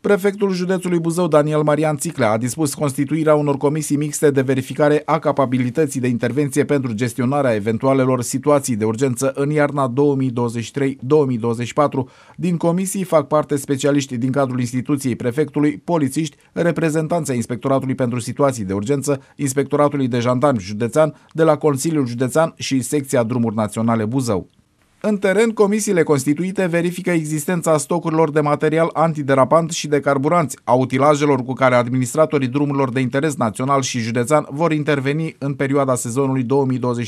Prefectul județului Buzău, Daniel Marian Țiclea, a dispus constituirea unor comisii mixte de verificare a capabilității de intervenție pentru gestionarea eventualelor situații de urgență în iarna 2023-2024. Din comisii fac parte specialiști din cadrul instituției prefectului, polițiști, reprezentanța Inspectoratului pentru Situații de Urgență, Inspectoratului de Jandarmi Județean, de la Consiliul Județean și Secția Drumuri Naționale Buzău. În teren, comisiile constituite verifică existența stocurilor de material antiderapant și de carburanți, a utilajelor cu care administratorii drumurilor de interes național și județean vor interveni în perioada sezonului 2023-2024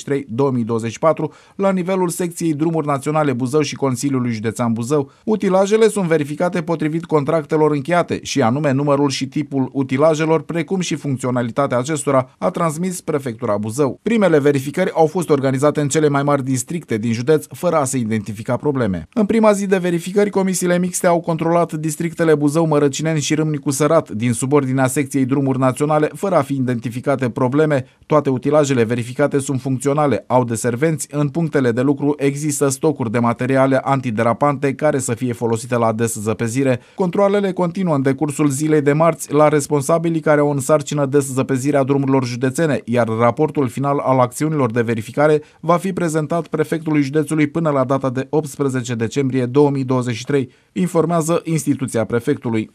la nivelul secției Drumuri Naționale Buzău și Consiliului Județean Buzău. Utilajele sunt verificate potrivit contractelor încheiate și anume numărul și tipul utilajelor, precum și funcționalitatea acestora, a transmis Prefectura Buzău. Primele verificări au fost organizate în cele mai mari districte din județ, fără a se identifica probleme. În prima zi de verificări, comisiile mixte au controlat districtele Buzău, Mărăcineni și Râmnicu Sărat din subordinea secției drumuri naționale, fără a fi identificate probleme. Toate utilajele verificate sunt funcționale, au deservenți, în punctele de lucru există stocuri de materiale antiderapante care să fie folosite la zăpezire. Controlele continuă în decursul zilei de marți la responsabilii care au în sarcină zăpezirea drumurilor județene, iar raportul final al acțiunilor de verificare va fi prezentat prefectului județului până până la data de 18 decembrie 2023, informează instituția prefectului.